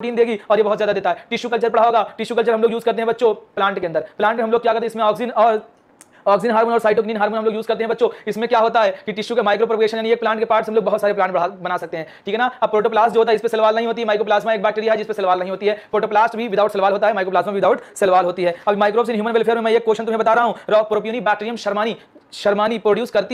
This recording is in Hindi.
प्रोटीन देगी और ये बहुत ज्यादा देता है टिश्यू कल्चर पढ़ा होगा टिश्यू कल्चर हम लोग यूज करते हैं बच्चों प्लांट के अंदर प्लांट में हम लोग क्या करते हैं इसमें ऑक्सीजन और ऑक्सीजन हार्मोन और साइटोकिनिन हार्मोन हम लोग यूज करते हैं बच्चों इसमें क्या होता है कि टिश्यू के माइक्रो प्रोग्रेशन यानी एक प्लांट के पार्ट्स हम लोग बहुत सारे प्लांट बना सकते हैं ठीक है ना अब प्रोटोप्लास्ट जो होता है इस पर सलवाल नहीं होती है माइक्रोप्लाज्मा एक बैक्टीरिया है जिस पर सलवाल नहीं होती है प्रोटोप्लास्ट भी विदाउट सलवाल होता है माइक्रोप्लाज्मा विदाउट सलवाल होती है अब माइक्रोब्स इन ह्यूमन वेलफेयर में एक क्वेश्चन तुम्हें बता रहा हूँ रॉक propionibacterium shermanii shermanii produce करती है